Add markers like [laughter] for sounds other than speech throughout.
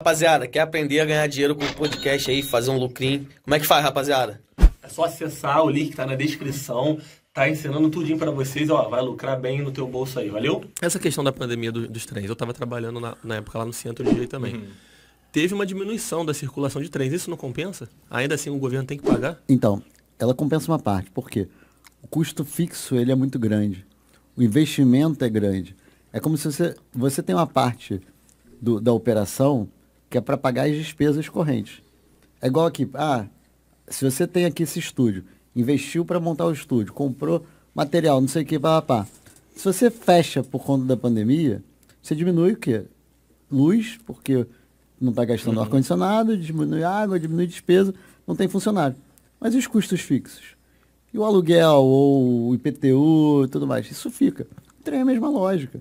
Rapaziada, quer aprender a ganhar dinheiro com o podcast aí, fazer um lucrinho? Como é que faz, rapaziada? É só acessar o link que tá na descrição. Tá ensinando tudinho para vocês, ó, vai lucrar bem no teu bolso aí, valeu? Essa questão da pandemia do, dos trens, eu tava trabalhando na, na, época lá no centro de direito também. Uhum. Teve uma diminuição da circulação de trens, isso não compensa? Ainda assim o governo tem que pagar? Então, ela compensa uma parte, por quê? O custo fixo ele é muito grande, o investimento é grande. É como se você, você tem uma parte do, da operação que é para pagar as despesas correntes. É igual aqui, ah, se você tem aqui esse estúdio, investiu para montar o estúdio, comprou material, não sei o que, pá, pá, pá. Se você fecha por conta da pandemia, você diminui o quê? Luz, porque não está gastando uhum. ar-condicionado, diminui água, diminui despesa, não tem funcionário. Mas e os custos fixos? E o aluguel, ou o IPTU, tudo mais, isso fica. Então é a mesma lógica.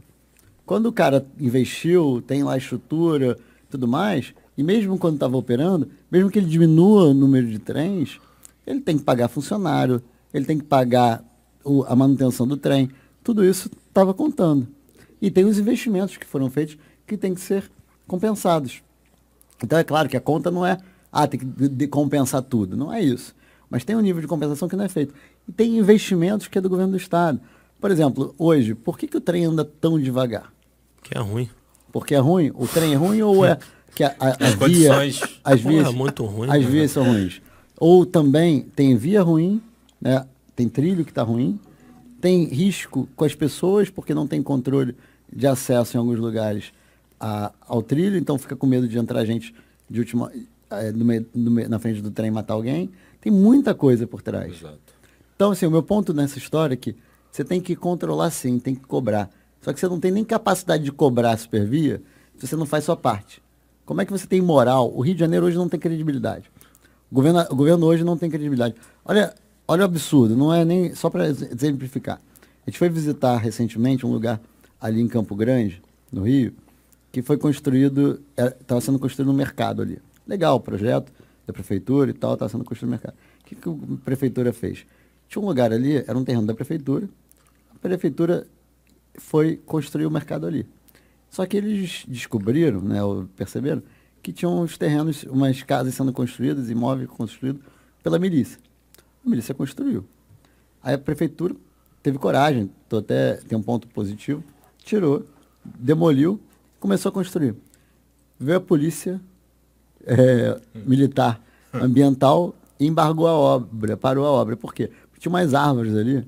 Quando o cara investiu, tem lá estrutura, tudo mais, e mesmo quando estava operando, mesmo que ele diminua o número de trens, ele tem que pagar funcionário, ele tem que pagar o, a manutenção do trem, tudo isso estava contando. E tem os investimentos que foram feitos que têm que ser compensados. Então é claro que a conta não é, ah, tem que de, de compensar tudo, não é isso. Mas tem um nível de compensação que não é feito. E tem investimentos que é do governo do Estado. Por exemplo, hoje, por que, que o trem anda tão devagar? Que é ruim. Porque é ruim? O trem é ruim ou é [laughs] que a, a, a as via, condições as vias, porra, muito ruim, as né? vias são ruins? Ou também tem via ruim, né? tem trilho que está ruim, tem risco com as pessoas porque não tem controle de acesso em alguns lugares a, ao trilho, então fica com medo de entrar gente de última, é, na frente do trem matar alguém. Tem muita coisa por trás. Exato. Então, assim, o meu ponto nessa história é que você tem que controlar sim, tem que cobrar. Só que você não tem nem capacidade de cobrar a supervia se você não faz sua parte. Como é que você tem moral? O Rio de Janeiro hoje não tem credibilidade. O governo, o governo hoje não tem credibilidade. Olha, olha o absurdo, não é nem. Só para exemplificar. A gente foi visitar recentemente um lugar ali em Campo Grande, no Rio, que foi construído, estava é, sendo construído um mercado ali. Legal o projeto da prefeitura e tal, estava sendo construído um mercado. O que, que a prefeitura fez? Tinha um lugar ali, era um terreno da prefeitura. A prefeitura foi construir o mercado ali. Só que eles descobriram, né, ou perceberam, que tinham os terrenos, umas casas sendo construídas, imóveis construídos pela milícia. A milícia construiu. Aí a prefeitura teve coragem, tô até tem um ponto positivo, tirou, demoliu, começou a construir. Veio a polícia é, militar hum. ambiental e embargou a obra, parou a obra. Por quê? Porque tinha umas árvores ali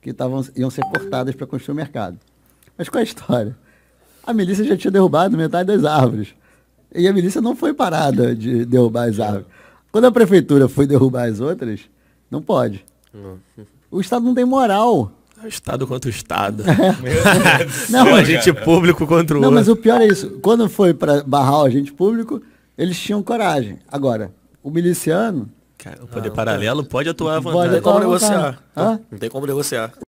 que tavam, iam ser cortadas para construir o mercado. Mas qual é a história? A milícia já tinha derrubado metade das árvores. E a milícia não foi parada de derrubar as árvores. Quando a prefeitura foi derrubar as outras, não pode. Não. O Estado não tem moral. É o Estado contra o Estado. [laughs] É. não, é o agente público contra o não, outro. Não, mas o pior é isso. Quando foi para barrar o agente público, eles tinham coragem. Agora, o miliciano. o poder paralelo pode atuar à vontade. Pode atuar não tem como negociar. Não tem como negociar.